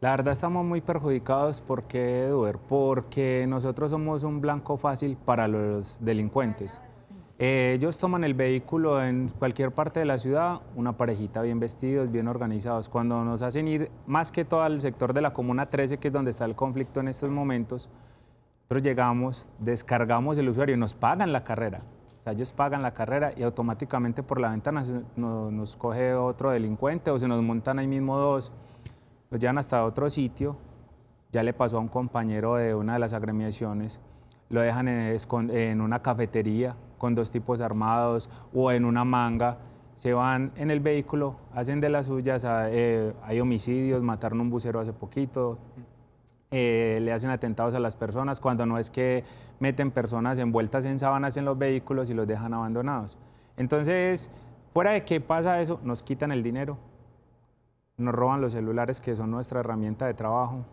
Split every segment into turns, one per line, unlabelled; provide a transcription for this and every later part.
La verdad estamos muy perjudicados porque, Duer, porque nosotros somos un blanco fácil para los delincuentes. Eh, ellos toman el vehículo en cualquier parte de la ciudad, una parejita bien vestidos, bien organizados. Cuando nos hacen ir más que todo al sector de la Comuna 13, que es donde está el conflicto en estos momentos, nosotros llegamos, descargamos el usuario y nos pagan la carrera. O sea, ellos pagan la carrera y automáticamente por la ventana nos coge otro delincuente o se nos montan ahí mismo dos los llevan hasta otro sitio, ya le pasó a un compañero de una de las agremiaciones, lo dejan en, una cafetería con dos tipos armados o en una manga, se van en el vehículo, hacen de las suyas, ah, eh, hay homicidios, mataron un bucero hace poquito, eh, le hacen atentados a las personas, cuando no es que meten personas envueltas en sábanas en los vehículos y los dejan abandonados. Entonces, fuera de qué pasa eso, nos quitan el dinero, nos roban los celulares que son nuestra herramienta de trabajo.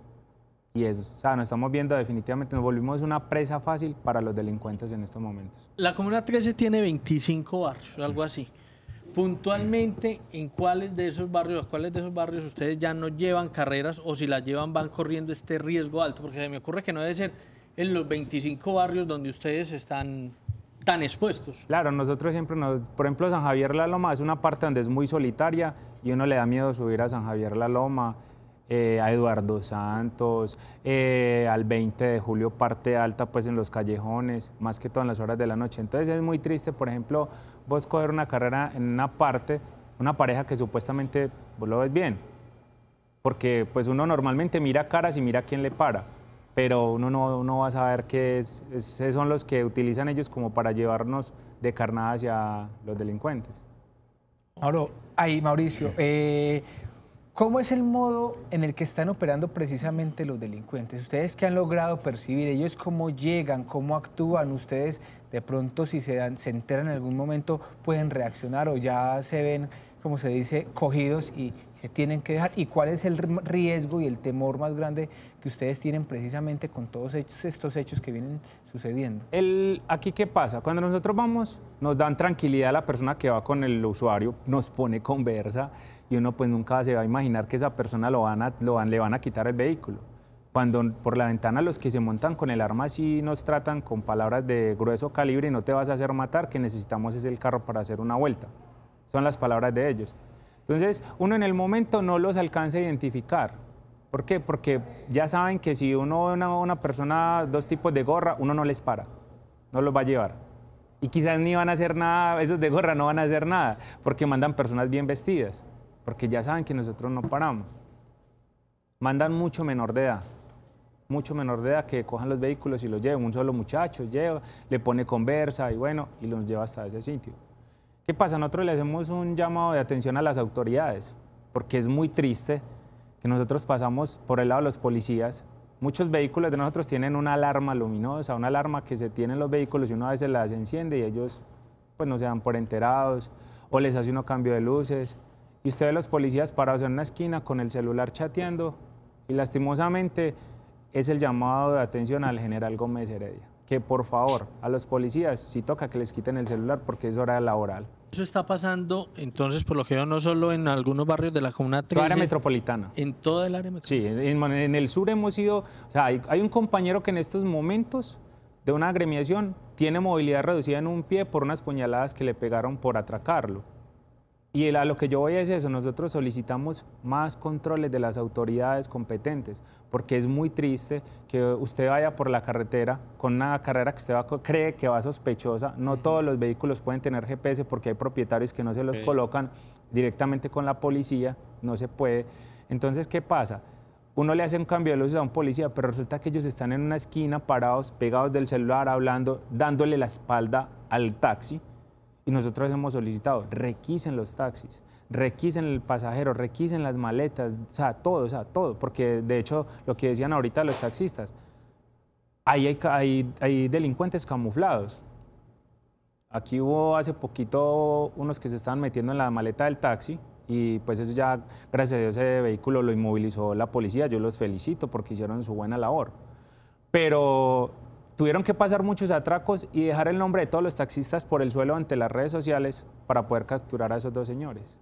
Y eso, o sea, nos estamos viendo definitivamente, nos volvimos una presa fácil para los delincuentes en estos momentos. La Comuna 13 tiene 25 barrios, algo así. Puntualmente, ¿en cuáles de esos barrios, cuáles de esos barrios ustedes ya no llevan carreras o si las llevan van corriendo este riesgo alto? Porque se me ocurre que no debe ser en los 25 barrios donde ustedes están tan expuestos. Claro, nosotros siempre nos, por ejemplo, San Javier La Loma es una parte donde es muy solitaria y uno le da miedo subir a San Javier La Loma, eh, a Eduardo Santos, eh, al 20 de julio parte alta pues en los callejones, más que todas las horas de la noche. Entonces es muy triste, por ejemplo, vos coger una carrera en una parte, una pareja que supuestamente vos lo ves bien, porque pues uno normalmente mira caras y mira quién le para pero uno no, va a saber qué es, son los que utilizan ellos como para llevarnos de carnada hacia los delincuentes. Ahora, ahí Mauricio, eh, ¿cómo es el modo en el que están operando precisamente los delincuentes? ¿Ustedes qué han logrado percibir? ¿Ellos cómo llegan? ¿Cómo actúan? ¿Ustedes de pronto si se, dan, se enteran en algún momento pueden reaccionar o ya se ven, como se dice, cogidos y, tienen que dejar y cuál es el riesgo y el temor más grande que ustedes tienen precisamente con todos estos hechos que vienen sucediendo. El, aquí qué pasa, cuando nosotros vamos nos dan tranquilidad a la persona que va con el usuario, nos pone conversa y uno pues nunca se va a imaginar que esa persona lo van lo van, le van a quitar el vehículo. Cuando por la ventana los que se montan con el arma sí nos tratan con palabras de grueso calibre y no te vas a hacer matar, que necesitamos es el carro para hacer una vuelta. Son las palabras de ellos. Entonces, uno en el momento no los alcanza a identificar. ¿Por qué? Porque ya saben que si uno una, una persona, dos tipos de gorra, uno no les para, no los va a llevar. Y quizás ni van a hacer nada, esos de gorra no van a hacer nada, porque mandan personas bien vestidas, porque ya saben que nosotros no paramos. Mandan mucho menor de edad, mucho menor de edad que cojan los vehículos y los lleven. Un solo muchacho lleva, le pone conversa y bueno, y los lleva hasta ese sitio. ¿Qué pasa? Nosotros le hacemos un llamado de atención a las autoridades, porque es muy triste que nosotros pasamos por el lado de los policías. Muchos vehículos de nosotros tienen una alarma luminosa, una alarma que se tiene en los vehículos y una vez se las enciende y ellos pues no se dan por enterados o les hace uno cambio de luces. Y ustedes los policías parados en una esquina con el celular chateando y lastimosamente es el llamado de atención al general Gómez Heredia que por favor a los policías si toca que les quiten el celular porque es hora laboral. Eso está pasando entonces por lo que veo no solo en algunos barrios de la comuna 13. área metropolitana. En toda el área metropolitana. Sí, en, el sur hemos ido, o sea, hay un compañero que en estos momentos de una agremiación tiene movilidad reducida en un pie por unas puñaladas que le pegaron por atracarlo. Y a lo que yo voy es eso, nosotros solicitamos más controles de las autoridades competentes, porque es muy triste que usted vaya por la carretera con una carrera que usted cree que va sospechosa. No todos los vehículos pueden tener GPS porque hay propietarios que no se los colocan directamente con la policía, no se puede. Entonces, ¿qué pasa? uno le hace un cambio de luz a un policía, pero resulta que ellos están en una esquina parados, pegados del celular, hablando, dándole la espalda al taxi. Y nosotros hemos solicitado, requisen los taxis, requisen el pasajero, requisen las maletas, o sea, todo, o sea, todo. Porque de hecho, lo que decían ahorita los taxistas, ahí hay, hay, delincuentes camuflados. Aquí hubo hace poquito unos que se estaban metiendo en la maleta del taxi, y pues eso ya, gracias a Dios, ese vehículo lo inmovilizó la policía. Yo los felicito porque hicieron su buena labor. Pero tuvieron que pasar muchos atracos y dejar el nombre de todos los taxistas por el suelo ante las redes sociales para poder capturar a esos dos señores.